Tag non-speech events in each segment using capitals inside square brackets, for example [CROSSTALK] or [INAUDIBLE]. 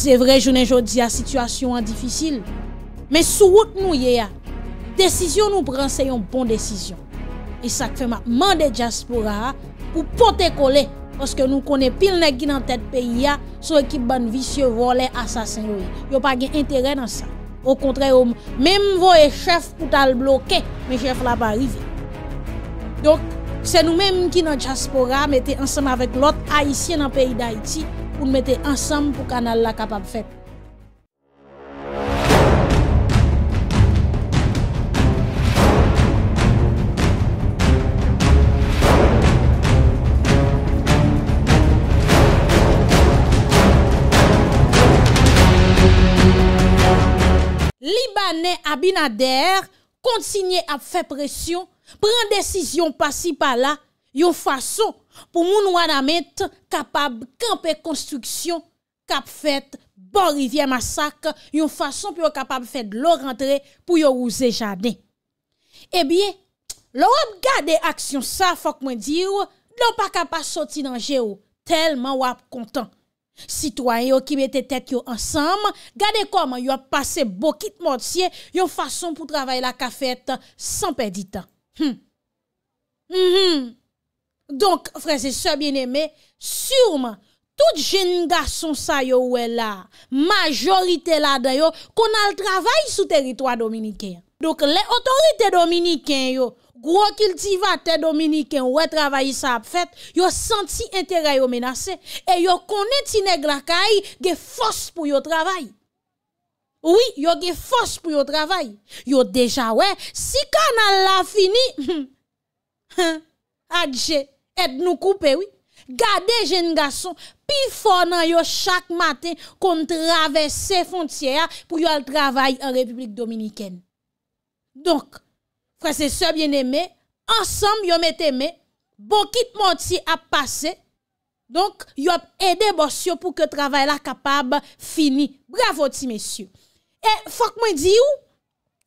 Se vre jounen joun di a situasyon an difisil Men sou wout nou ye a Desisyon nou pran se yon bon desisyon E sak fe ma mande Djaspora a Pou pote kole Koske nou kone pil ne ki nan tet peyi ya So ekip ban visye vo le asasen yo Yo pa gen entere nan sa O kontre yo Mem vo e chef pou tal bloke Men chef la ba rive Dok se nou men ki nan Djaspora Mete ansen avèk lot Haitien nan peyi Daiti pour nous mettre ensemble pour le canal la capable de faire. Libanais Abinader continue à faire pression, prend décision par-ci par-là, yon façon pou moun wana met kapab kampe konstruksyon kap fet bon rivye masak yon fason pou yon kapab fet lor rentre pou yon ouze jade e eh bie lor ap gade aksyon sa fok mwen diw lor pa kapab soti nan je ou telman wap kontan sitwanyo ki bete tek yon ansam gade koman yon pase bokit monsye yon fason pou travay la kap fet sanpe ditan mhm mhm hmm. Donk, frese, sebyen eme, surman, tout jen ga son sa yo we la, majorite la de yo, kon al travay sou teritwa Dominiken. Donk, le otorite Dominiken yo, gwo kiltiva te Dominiken, we travay sa ap fet, yo senti entera yo menase, e yo konen ti neg lakay, ge fos pou yo travay. Oui, yo ge fos pou yo travay. Yo deja we, si kan al la fini, [LAUGHS] adje, nous couper, oui. Gardez jeune garçon, puis fort yo chaque matin qu'on traverse frontière pour yo travailler en République dominicaine. Donc, frères et sœurs bien-aimés, ensemble yo été main, bon kit moti à passer. Donc, yo aidé boss pour que travail là capable fini. Bravo ti messieurs. Et faut que moi ou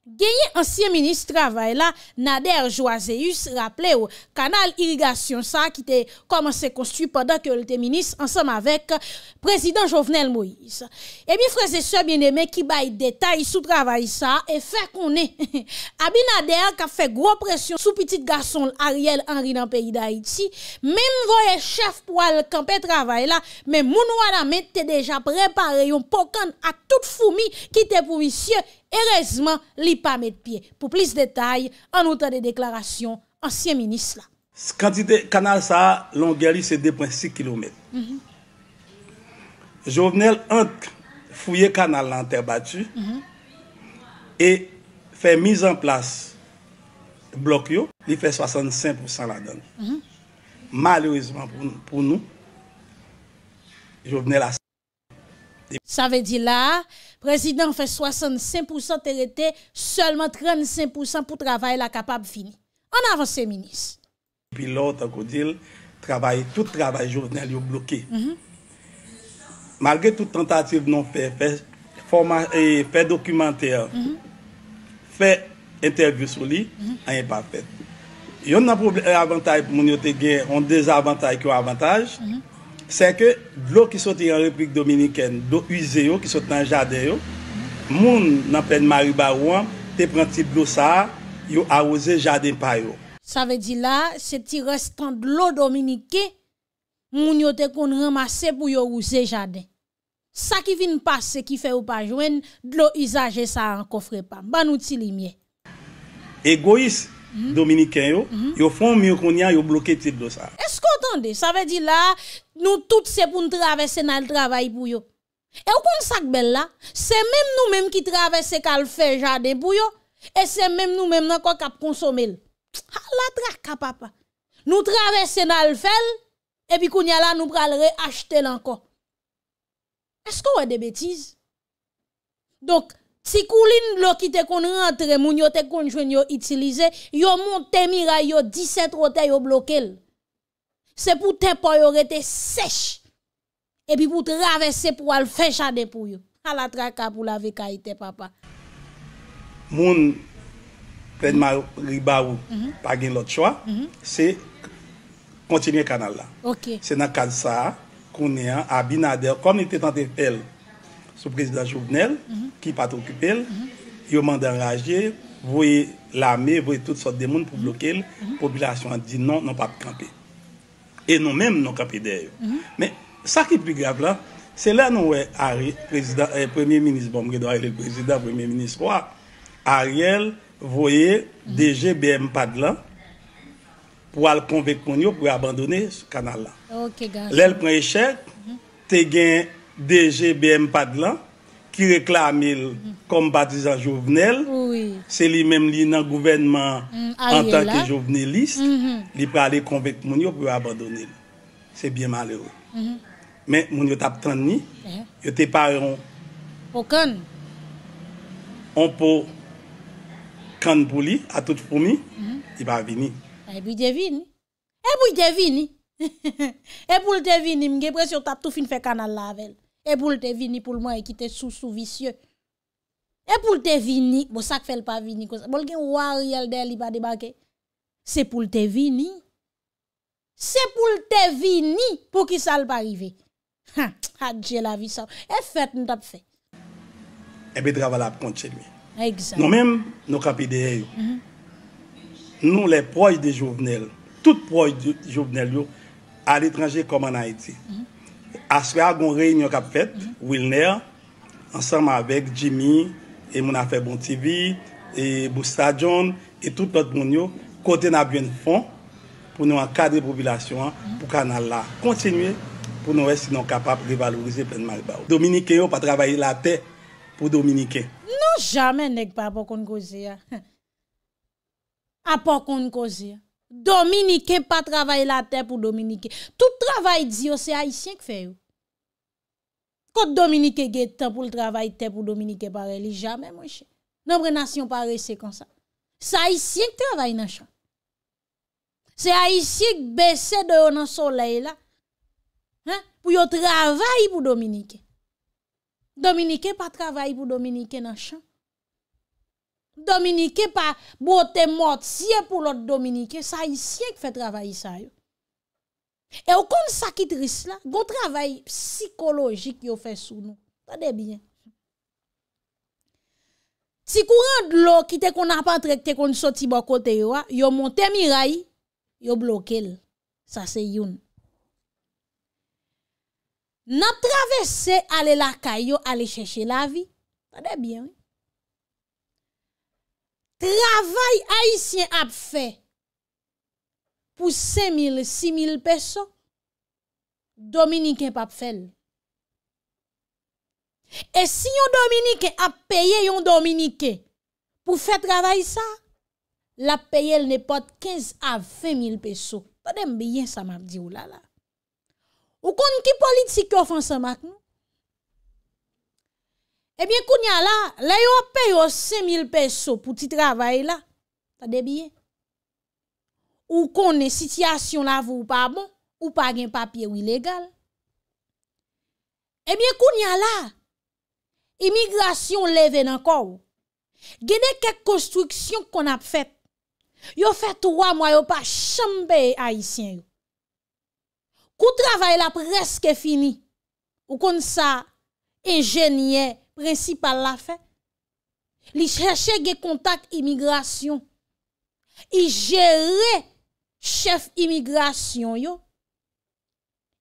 Genye ansyen minis travay la, Nader Joaseus, raple ou kanal irigasyon sa ki te komanse konstu padak yo lte minis ansenm avek prezident Jovenel Moïse. E mi freze se bineme ki bay detay sou travay sa e fe konen. [LAUGHS] Abi Nader ka fe gro presyon sou petit gason Ariel Henry nan peyi da Haiti. Mem voye chef pou al kampè travay la, men moun wala men te deja prepare yon pokan a tout foumi ki te pou misye Heureusement, il a pas de pied. Pour plus de détails, en outre des déclarations ancien ministre là. Quantité canal ça longueur c'est 2.6 km. Mm -hmm. Jovenel entre fouiller canal en terre battue mhm. et fait mise en place bloc il fait 65% la donne. Mhm. Malheureusement pour, nous, nous, Jovenel a Sa ve di la, prezident fe 65% terete, selman 35% pou travay la kapab fini. An avan se, minis. Pilote akou dil, travay, tout travay jounel yo bloké. Mhm. Malge tout tentative non fe, fe foma, fe dokumante, fe intervi sou li, an e pa fete. Yon nan avantaj pou moun yo te gen, an dez avantaj ki yo avantaj, an avantaj pou moun mhm. yo te gen, Seke, dlo ki soti an replik dominiken, dlo uze yo ki soti an jade yo, moun nan plen Maribarouan, te pranti dlo sa, yo arouse jade payo. Sa ve di la, se ti restan dlo dominiken, moun yo te kon ramase pou yo arouse jade. Sa ki vin pas, se ki fe ou pa jwen, dlo izaje sa an kofre pa. Banouti li mye. Egoist. Mhm. Dominicain yo, mhm. yo font mieux qu'on y a, yo bloqué tout de ça. Est-ce qu'on entendez ça veut dire là nous toutes c'est pour nous traverser dans le travail pour yo. Et au compte ça belle là, c'est même nous même qui traverser le fait jardin pour yo et c'est même nous même encore cap consommer. Ah, la traka papa. Nous traverser dans le et puis qu'on y a là nous pral acheter encore. Est-ce qu'on a des bêtises? Donc, Si koulin lo ki te kon rentre, moun yo te konjwen yo itilize, yo moun temira yo diset rotay yo bloke el. Se pou te po yo rete sech, e pi pou te raves se pou al fensha de pou yo. A la traka pou la veka ite papa. Moun prenman riba ou mhm. pagin lot chwa, mhm. se kontinye kanal la. Se nan kansa, konen a binade, konen te tante el. sou prezident chouvenel, ki pati okipel, yo mandan raje, voye l'ame, voye tout sort de moun pou blokel, populasyon an di, non, non pati kampe. E non menm non kampe deyo. Me, sa ki pi grab la, se la nou we, ari, prezident, premier minis bom, gredo ari le prezident, premier minis wak, ariel, voye, deje bè mpad lan, pou al konvekpon yo, pou abandonè sou kanal la. Ok, gaj. Lèl preche, te gen, DG BM Padlan ki reklamil kom batizan jovenel, se li menm li nan gouvenman mm, an tanke jovenelist, mm-hmm. li prale konvek moun yo pou abandonel. Se byen male ou. Men mm-hmm. moun yo tap 30 ni, eh? yo te paron, on po 30 bou li, a tout pou mi, i ba vini. E eh, bou devini, e eh, bou devini, [LAUGHS] e bou devini mge pres yo tap tou fin fe kanal lavel. E pou lte vini pou lman ekite sou sou visye. E pou lte vini, bo sak fel pa vini. Bol gen waryel deli pa debake. Se pou lte vini. Se pou lte vini pou ki sal pa rive. Ha, adje la visan. E fet nou tap fe. Ebe dra valap konti chen mi. Ebe dra valap konti chen mi. Nou menm nou kapi deye yo. Mm-hmm. Nou le proj de jovenel. Tout proj de jovenel yo. A l'etranje koman a eti. Hmm. Aswa gon reynyon kap fet, Wilner, ansanman avek Jimmy, e moun a fe bon TV, e Boussadjon, e tout lot moun yo, kote nan byon fon pou nou akade popilasyon pou kanal la. Kontinuye pou nou esi nou kapap devalorize plenman e baou. Dominike yo pa travaye la te pou Dominike. Nou jame nek pa apokon goziya. [LAUGHS] Apokon goziya. Dominike pa travaye la te pou Dominike. Tout travaye diyo se aisyen k feyo. Kote Dominike ge te pou l travaye te pou Dominike pare li jame mwenche. Nomre nasyon pare se konsa. Se aisyen k travaye nan chan. Se aisyen k besen deyo nan soley la. Pou yo travaye pou Dominike. Dominike pa travaye pou Dominike nan chan. Dominike pa bo te mot Siye pou lot Dominike Sa yi siye ki fe travayi sa yo E yo kon ah, sakitris la Gon travayi psikologik yo fe sou nou Sa de byen Si kou rend lo Ki te kon apantrek te kon soti bo kote yo Yo monte miray Yo blokel Sa se yon Na travese ale la kayo Ale cheche la vi Sa de byen Travay haisyen ap fe pou 5.000, 6.000 peso, Dominike pap fel. E si yon Dominike ap peye yon Dominike pou fe travay sa, la peye l ne pot 15.000, 20.000 peso. Pa dem biyen sa map di ou lala. Ou kon ki politik yo fon sa mak nou? Ebyen eh kou nyan la, la yo ap pay yo se mil peso pou ti travay la. Sa debye. Ou konen sityasyon la vou pa bon, ou pa gen papye ou ilegal. Ebyen eh kou nyan la, imigrasyon leve nan kou. Genen kek konstriksyon kon ap fet. Yo fet wamwa yo pa chanbe a isyen yo. Kou travay la preske fini. Ou kon sa enjenyey. Prinsipal la fè, li chèche ge kontak imigrasyon. I jère chèf imigrasyon yo.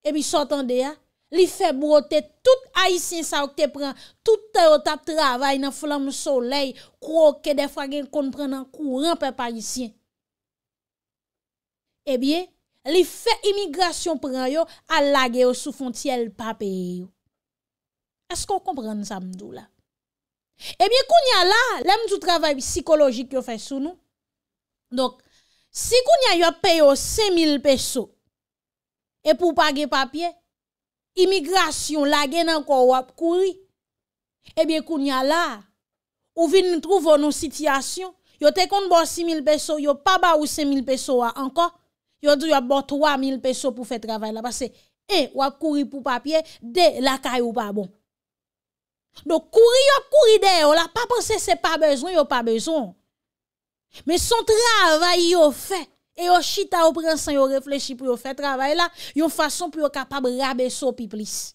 Ebi, sotande ya, li fè brote tout Aisyen sa wak te pran, tout ta wak ta travay nan flam soley, kwo ke defwa gen konpren nan koun rampè pa Aisyen. Ebi, li fè imigrasyon pran yo, al lage yo sou fontiyel pape yo. Est-ce qu'on comprend ça, m'dou doula? Eh bien, quand y a là, l'aime du travail psychologique qu'on fait sur nous. Donc, si vous y a eu à 5000 pesos, et pour payer papier, immigration, la gen encore ou kouri, eh bien, quand y a là, ou vin trouvons nos situations, y te kon bon 6000 pesos, yo pa ba ou 5000 pesos encore, y dou yo bon 3000 pesos pour faire travail là, parce que, eh, ou pour papier, de la kay ou pas bon. Donc, courir, yo, courir de là, pas penser c'est pas besoin, yo pas besoin. Mais son travail, yo fait. Et yo chita, yo prend sans, réfléchi réfléchit pour yo faire travail là, yon façon pour yo capable rabaisser pi plus.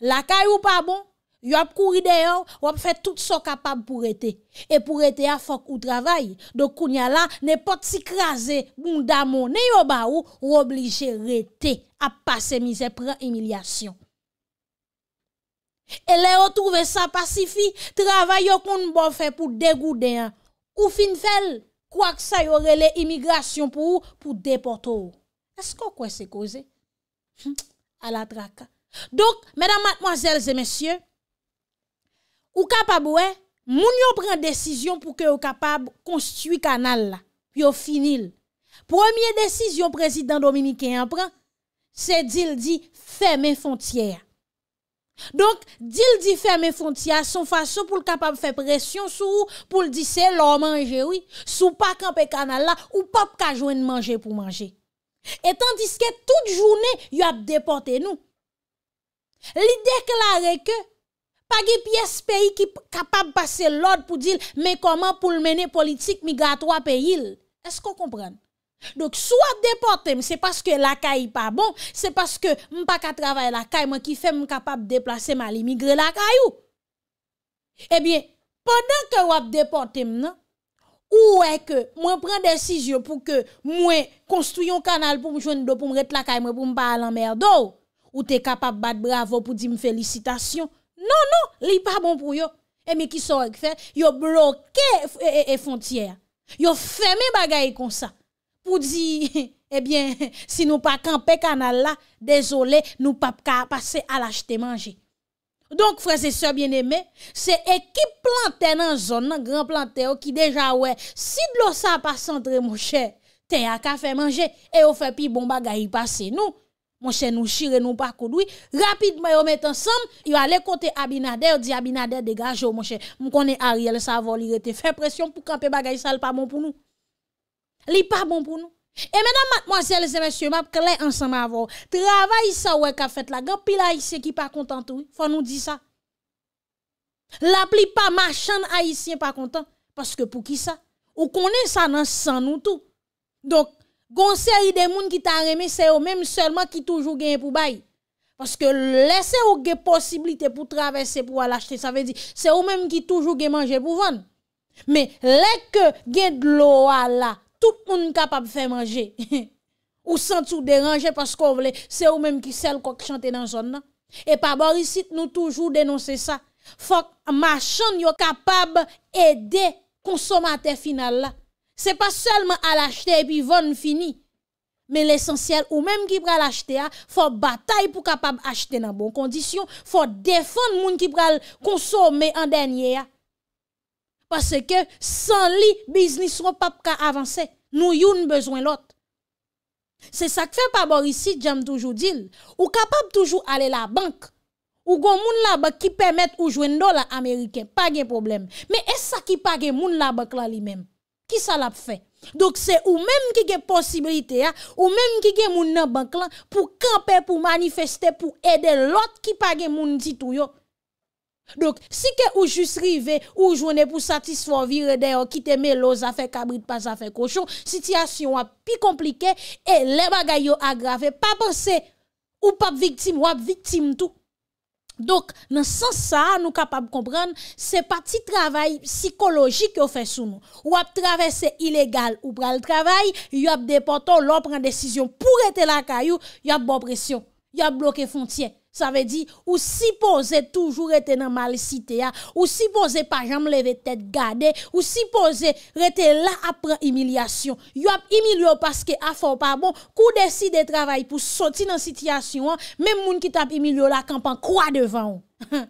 La caille ou pas bon, Yo a courir deyo, ou a fait tout son capable pour être Et pour été a fok ou travail. Donc kounya là, n'est pas si krasé ne yo ba ou, ou obligé à passer misère prend humiliation. E le yo trouve sa pasifi, travaye yo kon bo fe pou degou den. Ou fin fel, kwa ksa yo rele imigrasyon pou, pou depoto ou. Esko kwen se koze? Hm, a la traka. Dok, medan matmwazelze mensyen, ou kapab ou e, moun yo pren desisyon pou ke yo kapab konstuit kanal la, yo finil. Premier desisyon prezident Dominikien pren, se dil di, fè men fontiyè a. Donk, dil di fè mè fon tia son fason pou l kapab fè presyon sou ou pou l di se lò manje wè, sou pa kanpe kanal la ou pa pka jwen manje pou manje. Etan diske tout jounè yop depote nou. Li deklare ke, pa ge pi es peyi ki kapab pase lòd pou dil, me koman pou l mène politik migrato apè yil. Esko kompran? Donk sou ap deporte m, se paske laka yi pa bon, se paske m pa ka travaye laka yi, mwen ki fe m kapap deplase m al imigre laka yi ou. Ebyen, eh poden ke wap deporte m nan, ou eke mwen pren desij yo pou ke mwen konstuyon kanal pou m jwenni do pou m ret laka yi, mwen pou m pa alan merdo ou te kapap bat bravo pou di m felicitasyon. Non, non, li pa bon pou yo. Emen ki sa wak fe, yo bloke e eh, eh, fontiyer. Yo fe m bagaye konsa. pour dire, [LAUGHS] eh bien, [LAUGHS] si nous pas camper canal là, désolé, nous pas passer à l'acheter manger. Donc, frères et sœurs bien-aimés, c'est équipe plantée dans la zone, grand planté, qui déjà, ouais, si de l'eau ça pas centré, mon cher, t'es à café manger, et on fait puis bon bagay passer, nous. Mon cher, nous chire, nous pas coudoui. Rapidement, on met ensemble, il aller côté Abinader, dit Abinader, dégage, mon cher. connaît Ariel, ça va, il fait pression pour camper bagay sale pas bon pour nous. Li pas bon pour nous. Et mesdames, mademoiselles et messieurs, m'a clair ensemble avant. Travail ça ouais qu'a fait la grand pile haïtien qui pas content tout. Faut nous dire ça. La pli pas machin haïtien pas content parce que pour qui ça Ou connaît ça dans sang nous tout. Donc gon série des moun qui t'a c'est eux même seulement qui toujours gagne pour bail. Parce que laisser ou gen possibilité pour traverser pour aller acheter, ça veut dire c'est eux même qui toujours gagne manger pour vendre. Mais les que gen de l'eau là tout moun kapab fè manje, [LAUGHS] ou san tou deranje pas kon vle, se ou menm ki sel kok chante nan zon nan. E pa borisit nou toujou denonse sa, fòk machan yo kapab ede konsomate final la. Se pa selman al achte epi von fini, men l'esensyel ou menm ki pral achte a, fòk batay pou kapab achte nan bon kondisyon, fòk defon moun ki pral konsome an denye a. parce que sans le business ne pas avancer. Nous avons besoin l'autre. C'est ça que fait par Boris j'aime toujours dire. Ou capable toujours aller à la banque. Ou gon moun la qui permet ou jouer dollar américain, pas de problème. Mais est-ce qui pas peut moun la banque là lui-même Qui ça l'a fait donc c'est ou même qui des possibilité hein, ou même qui gens moun nan banque pour camper pour manifester pour aider l'autre qui pas gen moun dit tout yo. Sike ou jous rive ou jounen pou satisfon vire deyo kiteme lo zafen kabrit pa zafen koshon Sityasyon wap pi komplike e le bagay yo agrave Pa bose ou pap viktim wap viktim tou Donk nan san sa nou kapab kompran se pati travay psikologik yo fe sou nou Wap travese ilegal ou pral travay Yo ap depoton lor pren desisyon pou rete la kayou Yo ap bo presyon, yo ap bloke fontien Sa ve di, ou sipoze toujou rete nan malisite ya, ou sipoze pa jam leve tet gade, ou sipoze rete la apre emilyasyon. Yo ap emilyo paske afor pa bon, kou deside travay pou soti nan sityasyon an, mem moun ki tap emilyo la kampan kwa devan ou.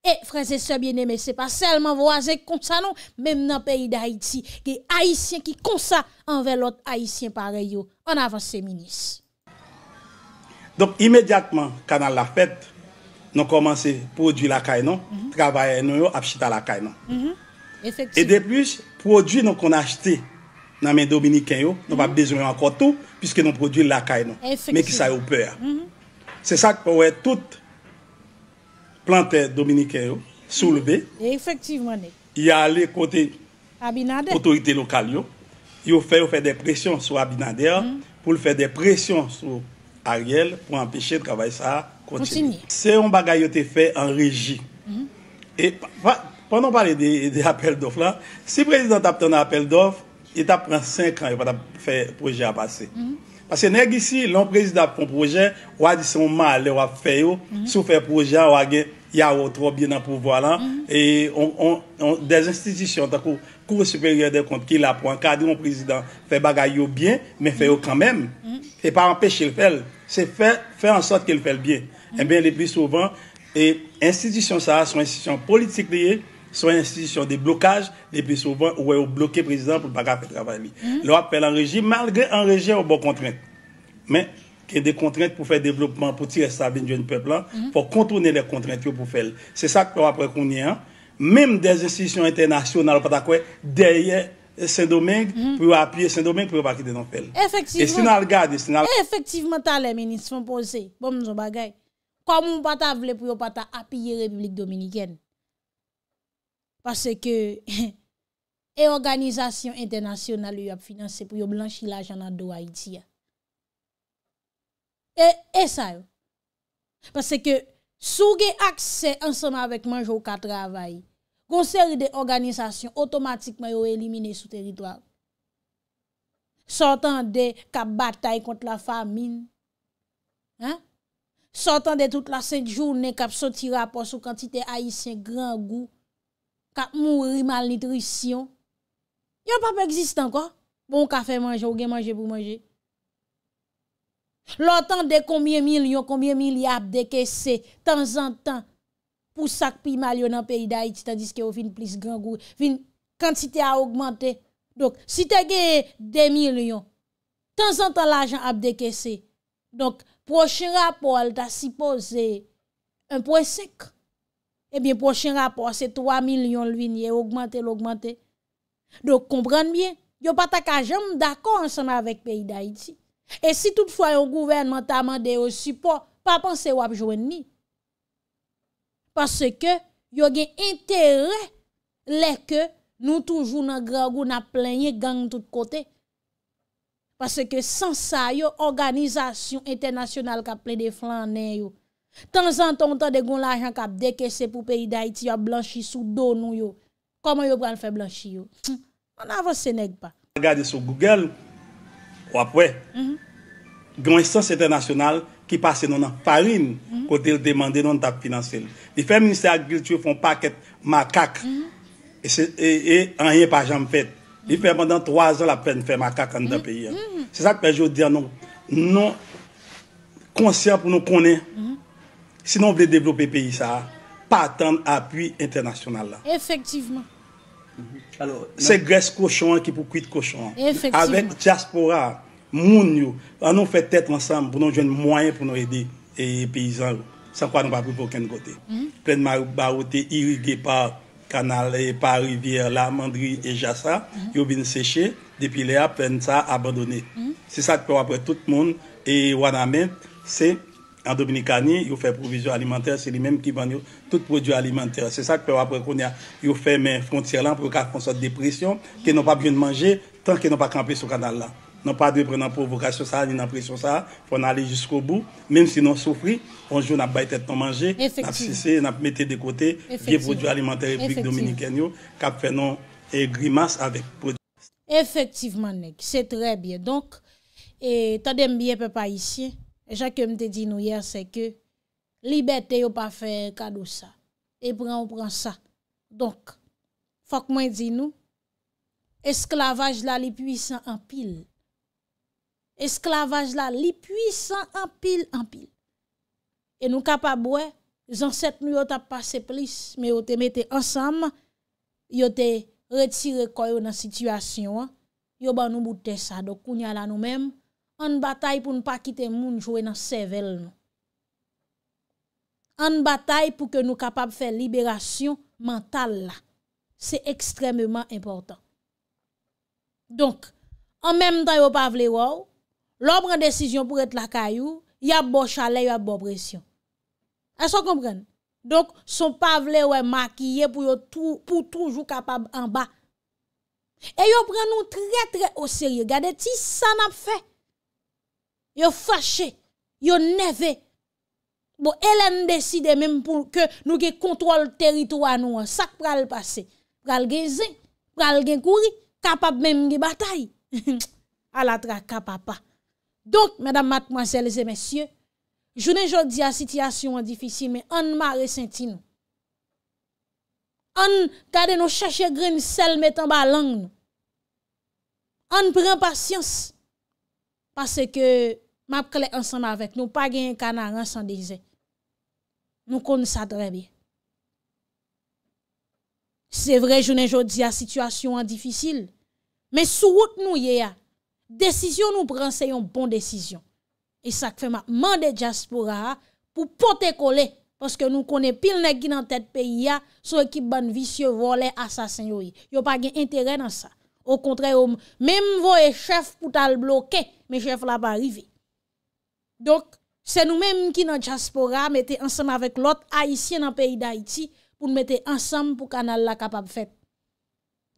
E, freze se biene, me se pa selman vo aze kont sa non, mem nan peyi da Haiti, ki aisyen ki konsa anve lot aisyen pare yo, an avanse menis. Donk imedyatman kanal la fèt, nou komanse prodwi lakay nou, mhm. travaye nou yo, apchita lakay nou. E de plus, prodwi nou kon achete nan men Dominiken yo, nou va mhm. bezwen anko tou, piseke nou prodwi lakay nou, men ki sa yo pè. Se sak pou wè tout plantè Dominiken yo, sou lè bè, y a lè kote otorite lokal yo, yo fè yo fè depresyon sou abinade, mhm. pou lè fè depresyon sou a riel pou empeshe de kavaye sa kontini. Se yon bagay yo te mm-hmm. fe an reji, e, panon pale de apel dof la, si prezident ap ton apel dof, e ta pran 5 an yo pa ta fe proje a pase. Pase neg isi, loun prezident pou proje, wadis yon mal le wap fe yo, sou fe proje, wage, ya wot wap bi nan pou vo la, e, des institisyon takou, Cour supérieure des comptes qui l'a là pour encadrer mon président, fait bagaille bien, mais fait quand même. C'est mm. pas empêcher le fait c'est fait faire en sorte qu'il fait mm. eh le bien. et bien, les plus souvent, et institutions ça, sont institutions politiques liées, sont institutions de blocage, les plus souvent, ou est bloqué président pour ne pas faire le travail. Mm. Le appel en régime, malgré en régime aux bonnes contraintes. Mais, qui des contraintes pour faire développement, pour tirer ça à du peuple, pour hein, contourner les contraintes pour faire. C'est ça que après qu'on y hein. Mem desistisyon internasyon nan lopata kwe, derye Saint-Domingue, mhm. pou bon, [LAUGHS] yo apye Saint-Domingue pou yo baki denon fel. Efektivman. Efektivman ta lè meni, se fon pose, pou mn zon bagay. Kwa moun pata vle pou yo pata apye Republik Dominikèn. Pase ke, e organizasyon internasyon nan lop finanse pou yo blanchi la janan do a iti ya. E, e sa yo. Pase ke, sou ge akse ansama vek manjou ka travayi, konseri de organizasyon, otomatikman yo elimine sou teritoar. Sotan de kap batay kont la famin, sotan de tout la set jounen kap soti rapor sou kantite aisyen gran gou, kap mouri mal nitrisyon, yon pape existan kon, bon kafe manje ou gen manje pou manje. Lotan de komye mil yon, komye mil yap deke se, tan zan tan, ou sak pi mal yon an peyi da iti, tandis ki yo fin plis gran goun, fin kantite a augmente. Dok, si te ge 2 mil yon, tan zan tan la jan ap deke se. Dok, prochen rapor, ta sipo, se, un po esek. Eh Ebyen prochen rapor, se 3 mil yon lwi, niye augmente l'augmente. Dok, komprende bien, yo pata ka jem dakon anseman vek peyi da iti. E si toutfoy yon gouvernment ta mande yo sipo, pa panse wap jwen mi. Paske yo gen entere leke nou toujou nan gra ou nan mhm. plenye gang tout kote. Paske sansa yo, organizasyon internasyonal kap plen de flan nen yo. Tan zan ton ton de goun la ajan kap deke se pou peyi da iti yo blanshi sou don nou yo. Koman yo pran fe blanshi yo? Nan avan sene gpa. Ganyan sou Google, wapwe, gwen sens internasyonal, ki pase nou nan farin mhm. kote l demande nou nan tab finansel. Li fè minister agriculture fon paket makak, mhm. e, e, e anye pa janm fèt. Li fè mandan 3 an la pen fè makak an dan mhm. peyi. Se sa kwenjou diyan non. nou, nou konsyant pou nou konen, si nou vle devlope peyi sa, patan apuy internasyonal la. Efektivman. Non. Se gres koshon ki pou kuit koshon. Afek diaspora, moun yo, an nou fè tèt ansam pou nou jwen mwoyen pou nou edi e peyizan rou, san kwa nou pa pou pou ken kote hmm? plèn marou barote irige pa kanal e eh, pa rivyer la, mandri e jasa hmm? yo bin seche, depi hmm? le a plèn sa abandonne se sa kwa wapre tout moun e wana men, se an Dominikani yo fè provizyon alimenter, se li men ki ban yo tout prodjou alimenter, se sa kwa wapre yo fè men frontier lan pou kak kon sa depresyon, ke nou pa bwen manje tan ke nou pa kampe sou kanal la nan pa de pre nan pou vokasyon sa, ni nan presyon sa, pou nan ale jiskou bou, menm si nan soufri, anjou nan baytet nan manje, nan psise, nan mette de kote, vie prodjou alimentary prik dominiken yo, kap fenon e grimas avek prodjou alimentary. Efektivman, se tre bie, donk, ta dem biye pe pa isye, e jake mte di nou yer, se ke, libetè yo pa fe kado sa, e pran ou pran sa, donk, fok mwen di nou, esklavaj la li pwisan an pil, esklavaj la li puisan anpil, anpil. E nou kapab wè, zan set nou yo tap pase plis, me yo te mette ansam, yo te retire koyo nan situasyon, yo ban nou boutè sa, do kounya la nou menm, an batay pou nou pa kite moun, jowe nan sevel nou. An batay pou ke nou kapab fè liberasyon mantal la. Se ekstrememan importan. Donk, an menm tan yo pa vle wòw, L'homme prend décision pour être la caillou, il y a bon chalet, il y a bon pression. Est-ce vous Donc, son pavle est maquillé pour tout, pour toujours capable en bas. Et yon prend nous très très au sérieux. Regardez si ça n'a fait. Yon fâché, yon nevé. Bon, a décide même pour que nous ge le territoire nous, hein. ça pral passer. Pral gen zin, pral gen courir, capable même de bataille. [LAUGHS] à la traque papa. Donk, madame, mademoiselles et messieurs, jounen jodi a sityasyon an difisye, men an ma resenti nou. An kade nou chache gren sel metan ba lang nou. An pren pasyans, pase ke map kle ansan avek nou, pa gen kanan ansan de ze. Nou kon sa drebe. Se vre jounen jodi a sityasyon an difisye, men sou wot nou ye ya, Desisyon nou pranse yon bon desisyon. E sak fe ma mande Djaspora pou pote kole. Paske nou kone pil negi nan tet peyi ya sou ekip ban visye vole asasen yoy. Yon pa gen interen an sa. Ou kontre ou mèm vo e chef pou tal bloke, mè chef la pa arrive. Dok, se nou mèm ki nan Djaspora mette ansam avèk lot aisyen nan peyi da iti pou mète ansam pou kanal la kapap fèt.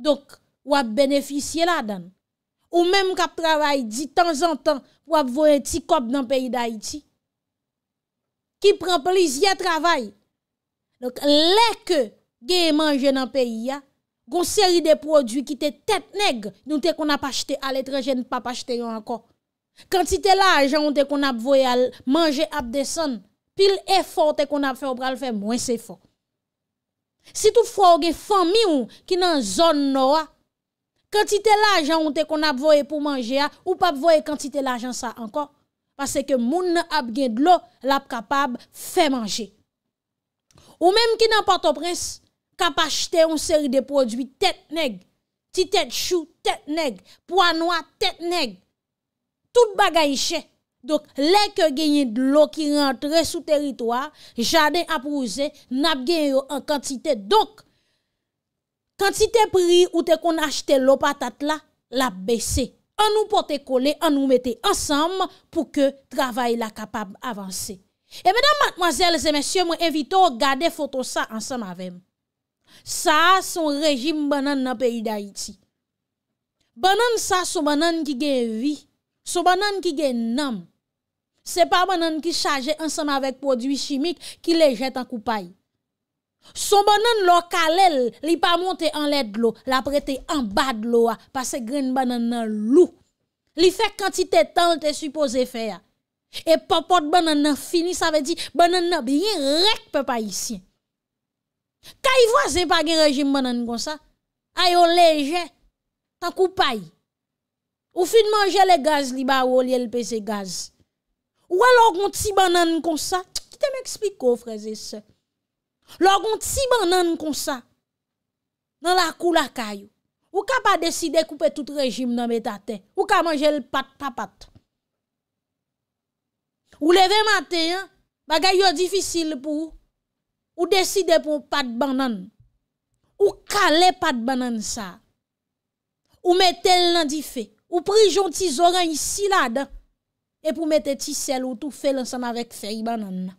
Dok, wap beneficye la dan. Ou menm kap travay di tan zan tan pou ap voye ti kop nan peyi da iti. Ki pran polis ya travay. Lè ke geye manje nan peyi ya, goun seri de prodwi ki te tet neg nou te kon ap achete aletrejen pa ap achete yo anko. Kan ti te la ajan ou te kon ap voye al manje ap desan, pil e fort te kon ap fe obral fe mwen se fort. Si tou fwo ge fan mi ou ki nan zon nou a, Kantite la jan ou te kon ap voye pou manje a, ou pa ap voye kantite la jan sa ankon, pase ke moun ap gen dlo, l ap kapab, fe manje. Ou menm ki nan porto pres, kap achete yon seri de prodwi tet neg, ti tet chou, tet neg, poanwa, tet neg, tout bagay che, donk leke genye dlo ki rentre sou teritoar, jade ap roze, n ap genyo an kantite, donk, Kantite pri ou te kon achete lopatat la, la bese. An nou pote kole, an nou mette ansam pou ke travay la kapab avanse. E bedan matmazel, zemesye, mwen evito gade foto sa ansam avem. Sa son rejim banan nan peyi da iti. Banan sa sou banan ki gen vi, sou banan ki gen nam. Se pa banan ki chaje ansam avek podwi chimik ki le jet akupayi. Son banan lo kalel, li pa monte an led lo, la prete an bad lo a, pa se gren banan nan lou. Li fek kantite tan te supose fe a. E popot banan nan fini, sa ve di, banan nan biye rek pe pa yisi. Kaivwa ze pa gen rejim banan kon sa, a yo leje, tan koupay. Ou fi de manje le gaz li ba ou li el peze gaz. Ou alo konti banan kon sa, ki te m'expliko freze se. Logon ti banan kon sa, nan la kou la kayo, ou ka pa deside koupe tout rejim nan metate, ou ka manje l pat papat. Ou leve maten, bagay yo difisil pou, ou deside pou pat banan, ou kale pat banan sa, ou metel nan di fe, ou prijon ti zoran yi sila dan, ep ou metel ti sel ou tou fe lansam avèk fe yi banan nan.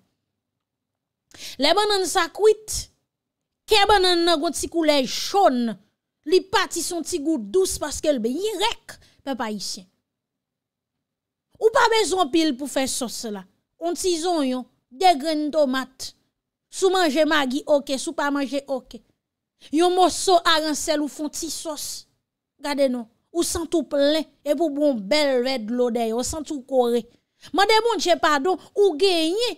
Le banan sa kwit, ke banan nan kon ti koule joun, li pati son ti gout dous paske lbe, nye rek pe pa isye. Ou pa bezon pil pou fe sos la, on ti zon yon, de gren domat, sou manje magi oke, sou pa manje oke. Yon moso aransel ou fon ti sos, gade nou, ou santou plen, e pou bon bel red lodey, ou santou kore. Man de bon che padon, ou genye.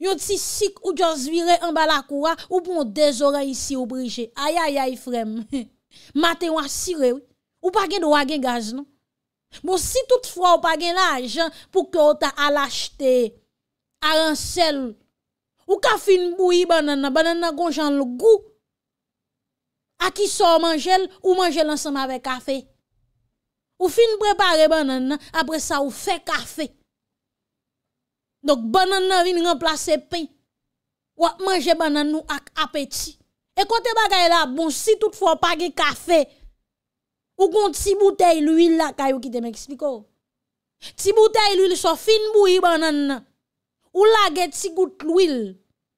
Yon si sik ou djoz vire an bala kouwa, ou pou mou dezora isi ou brije. Ayayay frem. [LAUGHS] Mate wak sire, ou pagen wak gen gaz nou. Bon si tout fwa ou pagen la ajan pou kè ou ta alachte, aransel. Ou kafin boui banana, banana gonjan lgu. A ki so manjel, ou manjel ansanm ave kafe. Ou fin prepare banana, apre sa ou fe kafe. Dok banan nan vin yon plase pe, wap manje banan nou ak apeti. E kote bagay la, bon si tout fwa pake kafe, ou kon ti boutei l'uil la, kayo ki te me ekspliko. Ti boutei l'uil so fin boui banan nan, ou lage ti gout l'uil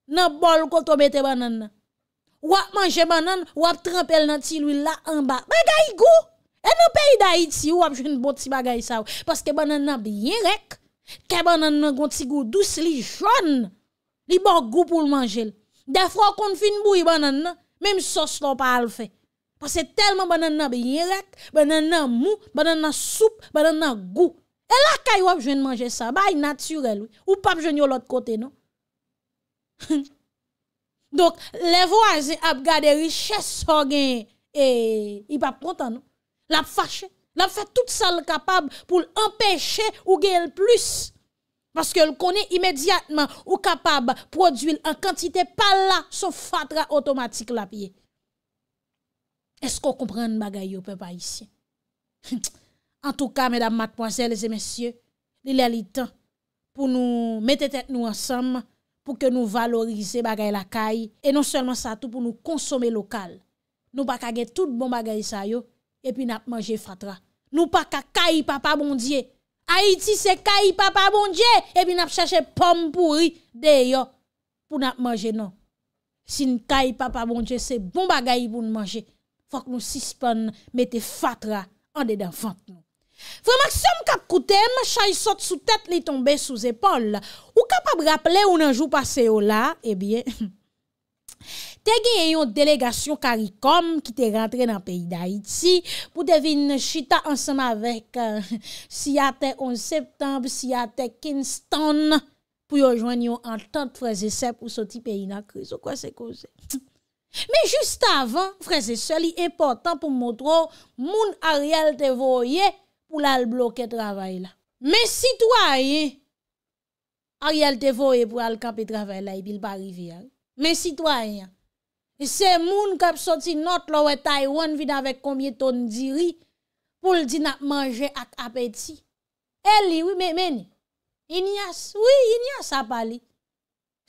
nan bol koto bete banan nan. Wap manje banan nan, wap trampel nan ti l'uil la anba. Mwen gayi go, e nou pe yi dayi ti, wap jouni bot si bagay sa ou. Paske banan nan biyen rek. Kè banan nan gonti gou dous li joun, li bon gou pou l manjel. Defro kon fin bou i banan nan, mèm sos lò pa al fè. Pasè telman banan nan bi yérek, banan nan mou, banan nan soup, banan nan gou. E la kay wap jwen manjel sa, bay naturel wè. Ou pap jwen yò lòt kote, non? Donk, le vwaz ap gade richè so gen, e, i pap prontan, non? Lap fachè. N ap fè tout sa l kapab pou l empèche ou gè l plus. Paske l konè imèdiatman ou kapab prodwil an kantite pala sou fatra otomatik la piye. Eskou kompren bagay yo pe pa isye? En tou ka, mèdam, matmoazèl, lèzè, mèsyè, lèlè liten pou nou mette tèt nou ansam pou ke nou valorize bagay lakay. E non sèlman sa tout pou nou konsome lokal. Nou bakage tout bon bagay sa yo e pi nap manje fatra. Nous pas qu'à caille papa bon Dieu. Haïti c'est caille papa bon Dieu et puis n'a chercher pomme pourri d'ailleurs pour n'a manger non. Si nous caille papa bon Dieu c'est bon bagaille pour nous manger. Faut que nous suspend mettez fatra en dedans vente nous. Frère Maxime kap ma chaille saute sous tête li tombe sous épaule. Ou capable rappeler ou nan jour passé oh là, eh bien [LAUGHS] te gen yon delegasyon karikom ki te rentre nan peyi da itsi pou devin chita ansama vek euh, si ate 11 septembe, si ate Kinston pou yo jwen yon antante freze sep ou soti peyi na krizo. Kwa se koze? Me just avan, freze se li important pou moutro moun ariel te voye pou la l bloke travay la. Me sitwaye ariel te voye pou la l kampe travay la e bil ba rivye. Me sitwaye Se moun kap soti not lo we Taywan vide avèk komye ton diri pou l di nap manje ak apeti. Eli, wè men meni, inyas, wè inyas apali.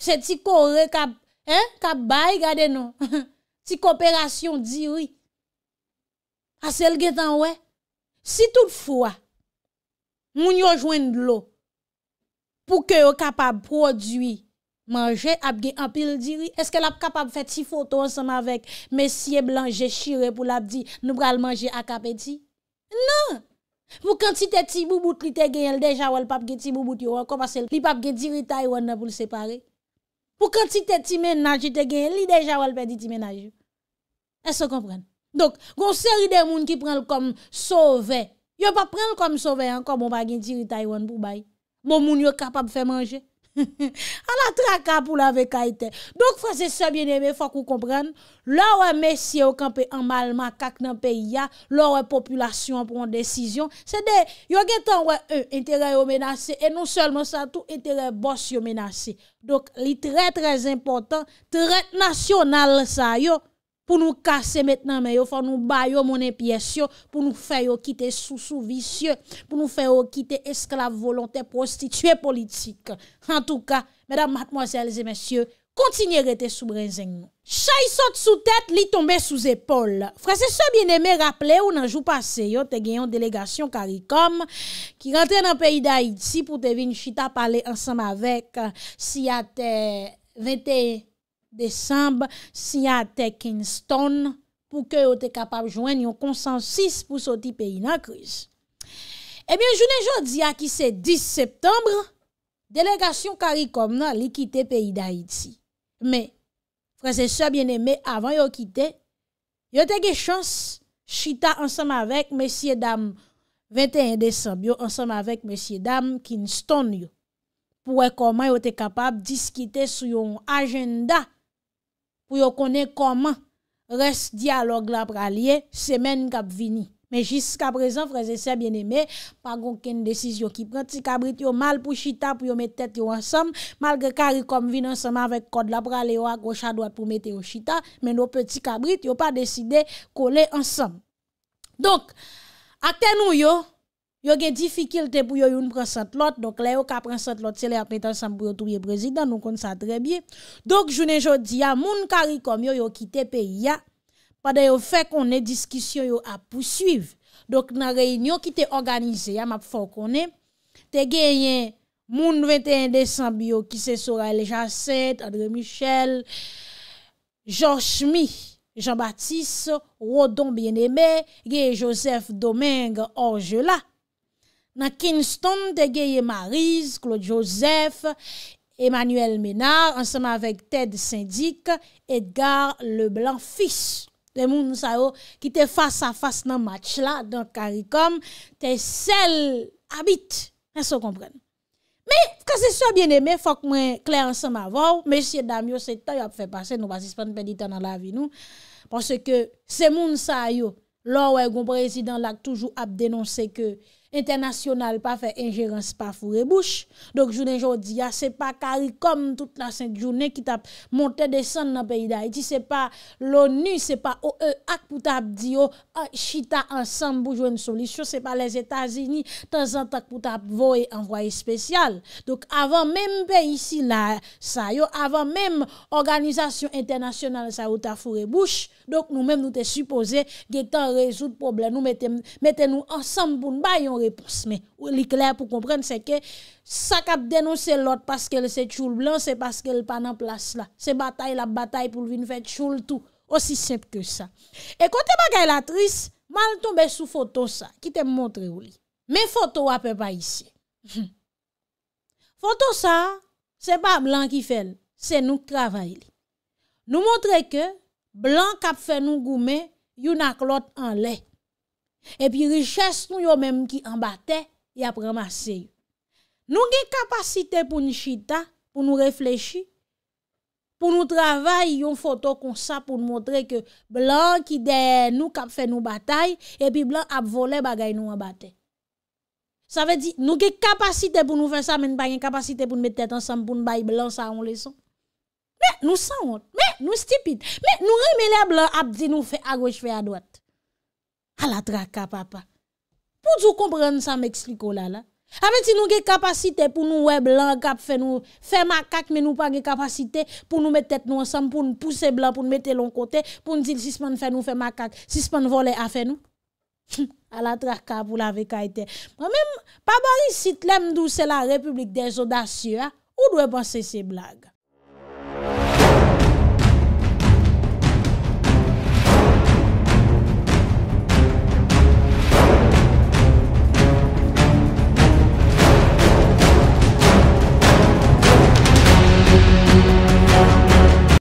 Se ti kore kap bay gade nou, [LAUGHS] ti kooperasyon diri. Asel getan wè, si tout fwa, moun yo jwen lo pou ke yo kap ap prodwi. Mange ap gen apil diri? Eske la ap kapab fè ti foto ansama vek mesye blanje shire pou la ap di nou pral manje ak ap eti? Nan! Pou kantite ti bou bout li te gen el deja wèl pap gen ti bou bout yo an kom asel li pap gen diri tai wan nan pou l separe. Pou kantite ti menanj te gen li deja wèl pedi ti menanj yo. Es se kompren. Dok, gonseri de moun ki pren l kom sove. Yo pa pren l kom sove an kom moun pa gen diri tai wan pou bay. Bon, moun yo kapab fè manje. A [LAUGHS] la traka pou la vekaiten. Donk fwase sebyen eme fwa kou kompren, lor wè mesye wè kampè an malman kak nan peyi ya, lor wè populasyon wè pon desisyon, se de yon gen tan wè yon intere yon menase, e non selman sa tou intere boss yon menase. Donk li tre tre important, tre nasyonal sa yon. pou nou kase metnan me yo fa nou bay yo mounen piyes yo, pou nou fè yo kite sou sou visye, pou nou fè yo kite esklave, volontè, prostitue, politik. En tou ka, mèdam matmoazèlze, mèsyè, kontinye rete sou brezèng nou. Chay sote sou tèt, li tombe sou zépol. Fransè so bien emè, rappele ou nan jou pase yo, te genyon delegasyon karikom, ki rentè nan peyi da Iti, pou te vin chita pale ansam avek, si yate 21, S'y a te Kingston pou ke eh non, yo te kapab jwen yon konsensis pou soti peyi nan kriz. Ebyen, jounen jodi a ki se 10 septembre, delegasyon karikom nan li kite peyi da iti. Me, frasesor bieneme, avan yo kite, yo te ge chans chita ansam avek mesye dam 21 desembyo, ansam avek mesye dam Kingston yo pou e koman yo te kapab diskite sou yon agenda pour yon connaît comment reste dialogue la pralie, semaine kap vini. Mais jusqu'à présent, frères et sœurs bien-aimés, pas aucune décision qui prend. Si Kabrit yon mal pour chita, pour yon mettre tête ensemble, malgré Kari comme vin ensemble avec code la pralie ou à gauche à droite pour mettre yon chita, mais nos petits Kabrit yon pas décidé coller ensemble. Donc, à nous yon, Yo gen difikil te pou yo yon prensat lot Donk la yo ka prensat lot se le apretan Sampou yo touye prezidant, nou kon sa tre bie Donk jounen jodi ya moun karikom Yo yo ki te pe ya Padè yo fe konen diskisyon yo ap pousuiv Donk nan reynyon ki te Organize ya map fò konen Te genyen moun 21 Desembi yo ki se Soray Lejanset, André Michel Georges Schmi Jean-Baptiste, Rodon Bien-aimé, genye Joseph Domingue, Orjela Nan Kingston, te geye Marise, Claude Joseph, Emmanuel Ménard, ansama vek Ted Syndic, Edgar Leblanc, fis. Le moun sa yo ki te fasa-fasa nan match la, dan Karikom, te sel abit. Nè so kompren. Me, fka se so bien eme, fwa kwen kler ansama vò, mesye Damyo, se to yo ap fe pase, nou wazispan pedi ta nan la vi nou. Pwase ke se moun sa yo, lò wè goun prezident lak toujou ap denonse ke... Internasyonal pa fe injerans pa furebouche Donk jounen jodi ya se pa Kari kom tout nan sen jounen Ki tap monte desan nan peyi da E ti se pa l'ONU se pa Akpoutap di yo Chita ansan boujwen solisyon Se pa les Etats-Unis Tansan takpoutap vouye anvoye spesyal Donk avan menm peyi si la Sayo avan menm Organizasyon internasyonal sa ou ta furebouche Donk nou menm nou te supose Ge tan rezout problem Nou mette nou ansan boun bayon repons men. Ou li kler pou komprenn se ke sa kap denonsen lot paske se choul blan, se paske panan plas la. Se batay la batay pou vin fè choul tou. Osi sep ke sa. E kote bagay la tris, mal tombe sou foton sa ki te montre ou li. Men foton apè [LAUGHS] pa isi. Foton sa, se pa blan ki fèl, se nou kravay li. Nou montre ke blan kap fè nou goume yon ak lot an lè. epi riches nou yo menm ki anbate, yap ramase. Nou gen kapasite pou nishita, pou nou reflechi, pou nou travay yon foto kon sa, pou nou montre ke blan ki de nou kap fe nou batay, epi blan ap vole bagay nou anbate. Sa ve di, nou gen kapasite pou nou fe sa, men pa gen kapasite pou nou mette ansam pou nou bayi blan sa, an leson. Me, nou san wot, me, nou stipit, me, nou remele a blan ap di nou fe a goj fe a doat. A la traka, papa. Pou djou kompren sa mek sliko la la? A meti nou ge kapasite pou nou we blan kap fe nou fe makak, men nou pa ge kapasite pou nou metet nou ansan, pou nou pousse blan, pou nou metelon kote, pou nou dil sisman fe nou fe makak, sisman vole a fe nou? [LAUGHS] A la traka pou la vekaiten. Mwen men, pa bari sit lem dous se la Republik des Audacieux, ou dwe pase se blan?